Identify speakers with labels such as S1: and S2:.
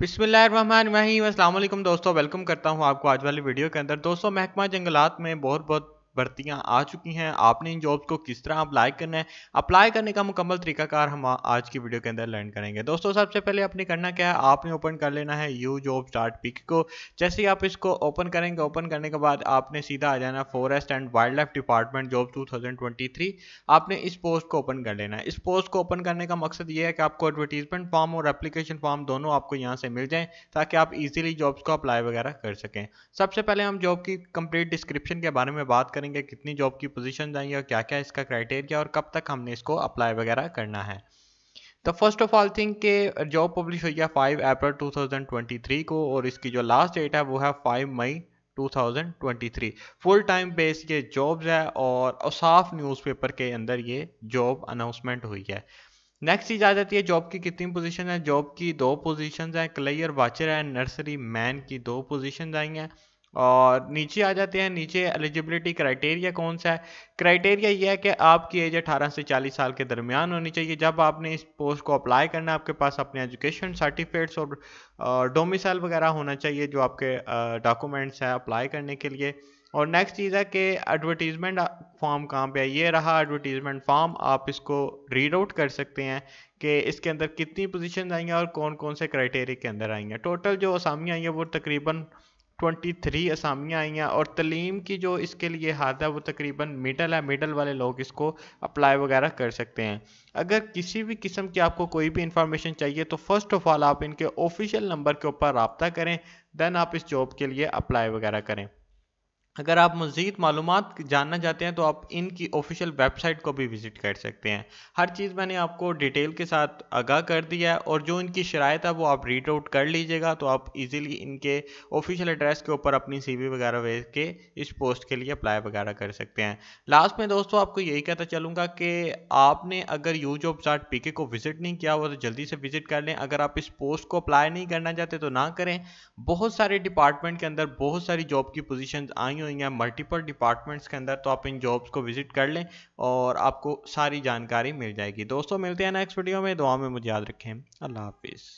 S1: बिसमान वही असल दोस्तों वेलकम करता हूं आपको आज वाली वीडियो के अंदर दोस्तों महकमा जंगलात में बहुत बहुत भर्तियाँ आ चुकी हैं आपने इन जॉब्स को किस तरह अप्लाई करना है अप्लाई करने का मुकम्मल तरीकाकार हम आज की वीडियो के अंदर लर्न करेंगे दोस्तों सबसे पहले आपने करना क्या है आपने ओपन कर लेना है यू जॉब स्टार्ट पिक को जैसे ही आप इसको ओपन करेंगे ओपन करने के बाद आपने सीधा आ जाना forest and wild life department job टू आपने इस पोस्ट को ओपन कर लेना है इस पोस्ट को ओपन करने का मकसद ये है कि आपको एडवर्टीजमेंट फॉर्म और एप्लीकेशन फॉर्म दोनों आपको यहाँ से मिल जाएँ ताकि आप इजीली जॉब्स को अप्लाई वगैरह कर सकें सबसे पहले हम जॉब की कंप्लीट डिस्क्रिप्शन के बारे में बात करें करेंगे कितनी जॉब की पोजीशन आई और क्या क्या इसका क्राइटेरिया और कब तक हमने इसको अप्लाई वगैरह करना है तो फर्स्ट ऑफ ऑल थिंग के जॉब पब्लिश हो गया फाइव अप्रैल 2023 को और इसकी जो लास्ट डेट है वो है फाइव मई 2023 फुल टाइम बेस ये जॉब्स है और साफ न्यूज़पेपर के अंदर ये जॉब अनाउंसमेंट हुई है नेक्स्ट चीज़ आ जाती है जॉब की कितनी पोजीशन है जॉब की दो पोजीशंस हैं clear watcher and nursery man की दो पोजीशंस आई हैं और नीचे आ जाते हैं नीचे एलिजिबिलिटी क्राइटेरिया कौन सा है क्राइटेरिया यह है कि आपकी एज 18 से 40 साल के दरमियान होनी चाहिए जब आपने इस पोस्ट को अप्लाई करना है आपके पास अपने एजुकेशन सर्टिफिकेट्स और डोमिसाइल वगैरह होना चाहिए जो आपके डॉक्यूमेंट्स हैं अप्लाई करने के लिए और नेक्स्ट चीज़ है कि एडवर्टीज़मेंट फॉर्म कहाँ पे है ये रहा एडवर्टीज़मेंट फॉर्म आप इसको रीड आउट कर सकते हैं कि इसके अंदर कितनी पोजीशन आएंगे और कौन कौन से क्राइटेरिया के अंदर आएंगे टोटल जो असामियाँ आई हैं वो तकरीबन ट्वेंटी थ्री असामियाँ आई हैं और तलीम की जो इसके लिए हाथ है वो तकरीबन मिडल है मिडल वाले लोग इसको अप्लाई वगैरह कर सकते हैं अगर किसी भी किस्म की आपको कोई भी इंफॉर्मेशन चाहिए तो फ़र्स्ट ऑफ़ ऑल आप इनके ऑफिशियल नंबर के ऊपर रबता करें देन आप इस जॉब के लिए अप्लाई वगैरह करें अगर आप मज़ीद मालूम जानना चाहते हैं तो आप इनकी ऑफिशियल वेबसाइट को भी विज़िट कर सकते हैं हर चीज़ मैंने आपको डिटेल के साथ आगाह कर दिया है और जो इनकी शराय है वो आप रीड आउट कर लीजिएगा तो आप इजीली इनके ऑफिशियल एड्रेस के ऊपर अपनी सीवी वगैरह भेज के इस पोस्ट के लिए अप्लाई वगैरह कर सकते हैं लास्ट में दोस्तों आपको यही कहता चलूँगा कि आपने अगर यू जॉब सार्ट पी को विज़िट नहीं किया हुआ तो जल्दी से विज़िट कर लें अगर आप इस पोस्ट को अप्लाई नहीं करना चाहते तो ना करें बहुत सारे डिपार्टमेंट के अंदर बहुत सारी जॉब की पोजिशन आई हुई हैं मल्टीपल डिपार्टमेंट्स के अंदर तो आप इन जॉब्स को विजिट कर लें और आपको सारी जानकारी मिल जाएगी दोस्तों मिलते हैं नेक्स्ट वीडियो में दुआ में मुझे याद रखें अल्लाह हाफिज़